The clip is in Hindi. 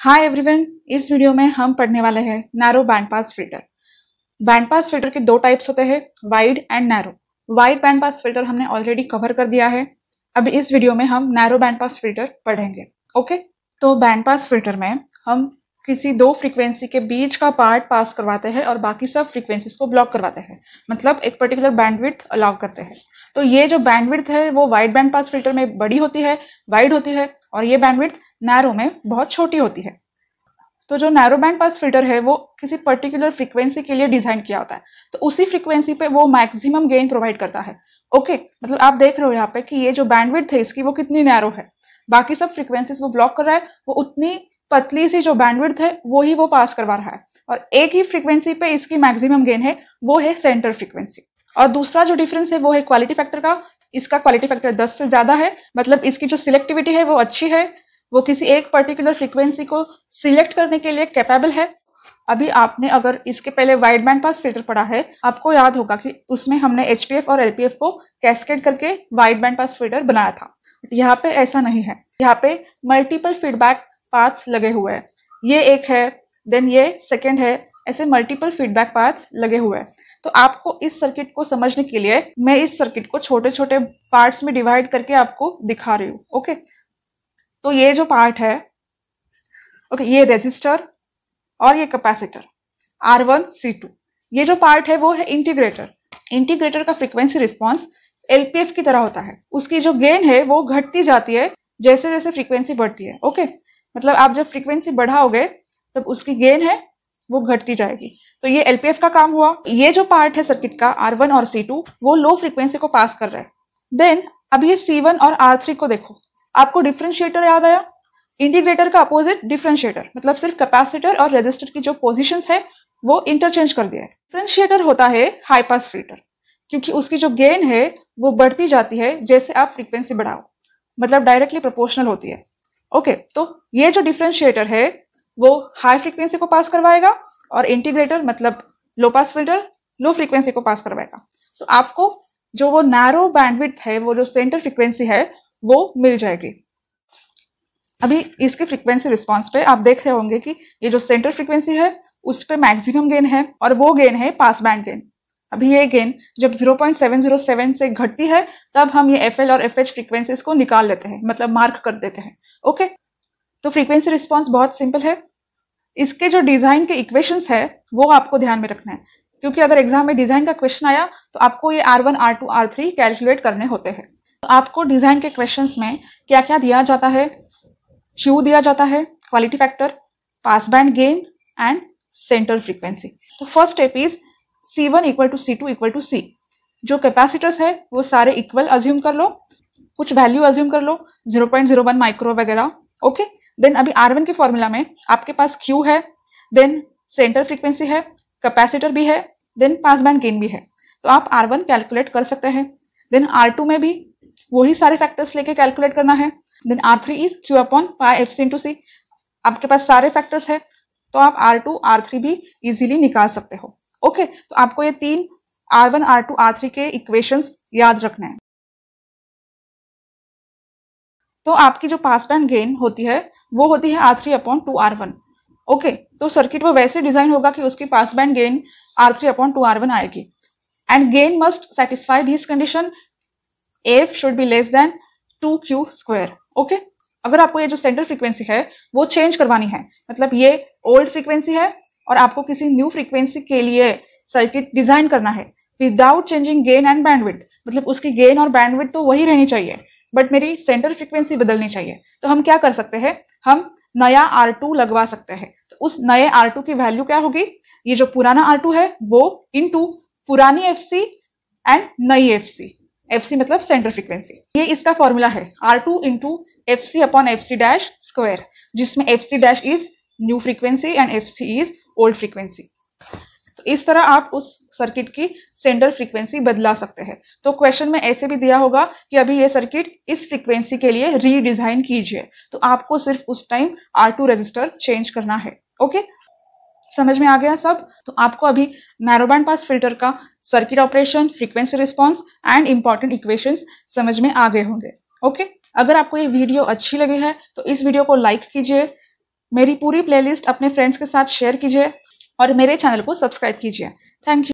हाय एवरीवन इस वीडियो में हम पढ़ने वाले हैं narrow band pass filter band pass filter के दो टाइप्स होते हैं wide and narrow wide band pass filter हमने ऑलरेडी कवर कर दिया है अब इस वीडियो में हम नैरो बैंड पास फिल्टर पढ़ेंगे ओके तो बैंड पास फिल्टर में हम किसी दो फ्रीक्वेंसी के बीच का पार्ट पास करवाते हैं और बाकी सब फ्रिक्वेंसीज को ब्लॉक करवाते हैं मतलब एक पर्टिकुलर बैंडविथ अलाउ करते हैं तो ये जो बैंडविड्थ है वो वाइड बैंड पास फिल्टर में बड़ी होती है वाइड होती है और ये बैंडविड्थ नैरो में बहुत छोटी होती है तो जो नैरो बैंड पास फिल्टर है वो किसी पर्टिकुलर फ्रीक्वेंसी के लिए डिजाइन किया होता है तो उसी फ्रीक्वेंसी पे वो मैक्सिमम गेन प्रोवाइड करता है ओके मतलब आप देख रहे हो यहाँ पे कि ये जो बैंडविड्थ है इसकी वो कितनी नैरो है बाकी सब फ्रीक्वेंसीज वो ब्लॉक कर रहा है वो उतनी पतली सी जो बैंडविड्थ है वो ही वो पास करवा रहा है और एक ही फ्रीक्वेंसी पे इसकी मैक्सिमम गेन है वो है सेंटर फ्रीक्वेंसी और दूसरा जो डिफरेंस है वो है क्वालिटी फैक्टर का इसका क्वालिटी फैक्टर दस से ज्यादा है मतलब इसकी जो सिलेक्टिविटी है वो अच्छी है वो किसी एक पर्टिकुलर फ्रिक्वेंसी को सिलेक्ट करने के लिए कैपेबल है अभी आपने अगर इसके पहले वाइड बैंड पास फिल्टर पढ़ा है आपको याद होगा कि उसमें हमने एच और एल को कैस्केड करके वाइड बैंड पास फिल्टर बनाया था यहाँ पे ऐसा नहीं है यहाँ पे मल्टीपल फीडबैक पार्ट्स लगे हुए हैं ये एक है देन ये सेकेंड है ऐसे मल्टीपल फीडबैक पार्ट्स लगे हुए हैं तो आपको इस सर्किट को समझने के लिए मैं इस सर्किट को छोटे छोटे पार्ट्स में डिवाइड करके आपको दिखा रही हूँ ओके तो ये जो पार्ट है ओके ये रेजिस्टर और ये capacitor R one C two ये जो पार्ट है वो है इंटीग्रेटर इंटीग्रेटर का फ्रीक्वेंसी रिस्पॉन्स एलपीएफ की तरह होता है उसकी जो गेन है वो घटती जाती है जैसे जैसे फ्रीक्वेंसी बढ़ती है ओके मतलब आप जब फ्रीक्वेंसी बढ़ाओगे तब उसकी गेन है वो घटती जाएगी तो ये एलपीएफ का काम हुआ ये जो पार्ट है सर्किट का आर वन और सी टू वो लो फ्रिक्वेंसी को पास कर रहा है देन अब ये सी वन और आर थ्री को देखो आपको डिफ्रेंशिएटर याद आया इंटीग्रेटर का अपोजिट डिफ्रेंशिएटर मतलब सिर्फ कैपेसिटर और रेजिस्टर की जो पोजिशन है वो इंटरचेंज कर दिया है डिफ्रेंशिएटर होता है हाई पास फिल्टर क्योंकि उसकी जो गेन है वो बढ़ती जाती है जैसे आप फ्रीक्वेंसी बढ़ाओ मतलब डायरेक्टली प्रोपोर्शनल होती है ओके okay, तो ये जो डिफ्रेंशिएटर है वो हाई फ्रिक्वेंसी को पास करवाएगा और इंटीग्रेटर मतलब लो पास फिल्टर लो फ्रिक्वेंसी को पास करवाएगा तो आपको जो वो नैरो बैंडविड्थ है वो जो सेंटर फ्रिक्वेंसी है वो मिल जाएगी अभी इसके फ्रीक्वेंसी रिस्पॉन्स पे आप देख रहे होंगे कि ये जो सेंटर फ्रिक्वेंसी है उस पर मैक्सिमम गेन है और वो गेन है पास बैंड गेन अभी ये गेन जब 0.707 से घटती है तब हम ये एफ और एफ फ्रीक्वेंसीज को निकाल लेते हैं मतलब मार्क कर देते हैं ओके तो फ्रीक्वेंसी रिस्पॉन्स बहुत सिंपल है इसके जो डिजाइन के इक्वेशंस है वो आपको ध्यान में रखना है क्योंकि अगर एग्जाम में डिजाइन का क्वेश्चन आया तो आपको ये R one R two R three calculate करने होते हैं तो आपको डिजाइन के क्वेश्चंस में क्या क्या दिया जाता है क्यू दिया जाता है quality factor pass band gain and centre frequency तो first step is C one equal to C two equal to C जो कैपेसिटर्स है वो सारे इक्वल अज्यूम कर लो कुछ वैल्यू अज्यूम कर लो zero point zero one micro वगैरह ओके देन अभी आर वन के फॉर्मूला में आपके पास क्यू है देन सेंटर फ्रीक्वेंसी है कैपेसिटर भी है देन पास बैंड गेन भी है तो आप आर वन कैलकुलेट कर सकते हैं देन आर टू में भी वही सारे फैक्टर्स लेके कैलकुलेट करना है then R three is Q upon pi F C into C आपके पास सारे फैक्टर्स है तो आप आर टू आर थ्री भी इजीली निकाल सकते हो ओके okay, तो आपको ये तीन R one R two R three के इक्वेशंस याद रखने हैं तो आपकी जो पास बैंड गेन होती है वो होती है R three upon two R one okay तो सर्किट वो वैसे डिजाइन होगा कि उसकी pass band gain R three upon two R one आएगी and gain must satisfy this condition F should be less than two Q square okay अगर आपको ये जो सेंटर फ्रीक्वेंसी है वो चेंज करवानी है मतलब ये ओल्ड फ्रीक्वेंसी है और आपको किसी न्यू फ्रीक्वेंसी के लिए सर्किट डिजाइन करना है without changing gain and bandwidth मतलब उसकी गेन और बैंडविड्थ तो वही रहनी चाहिए बट मेरी सेंटर फ्रिक्वेंसी बदलनी चाहिए तो हम क्या कर सकते हैं हम नया आर टू लगवा सकते हैं तो उस नए आर टू की वैल्यू क्या होगी ये जो पुराना आर टू है वो इन टू पुरानी एफ सी एंड नई एफ सी एफ सी मतलब सेंटर फ्रिक्वेंसी ये इसका फॉर्मूला है R two into F C upon F C dash square जिसमें F C dash is new frequency and F C is old frequency इस तरह आप उस सर्किट की सेंडर फ्रीक्वेंसी बदला सकते हैं तो क्वेश्चन में ऐसे भी दिया होगा कि अभी ये सर्किट इस फ्रीक्वेंसी के लिए रीडिजाइन कीजिए तो आपको सिर्फ उस time R two resistor change करना है ओके समझ में आ गया सब तो आपको अभी नैरोबैंड पास फिल्टर का circuit operation frequency response and important equation समझ में आ गए होंगे ओके अगर आपको ये वीडियो अच्छी लगी है तो इस वीडियो को लाइक कीजिए मेरी पूरी प्लेलिस्ट अपने फ्रेंड्स के साथ शेयर कीजिए और मेरे चैनल को सब्सक्राइब कीजिए थैंक यू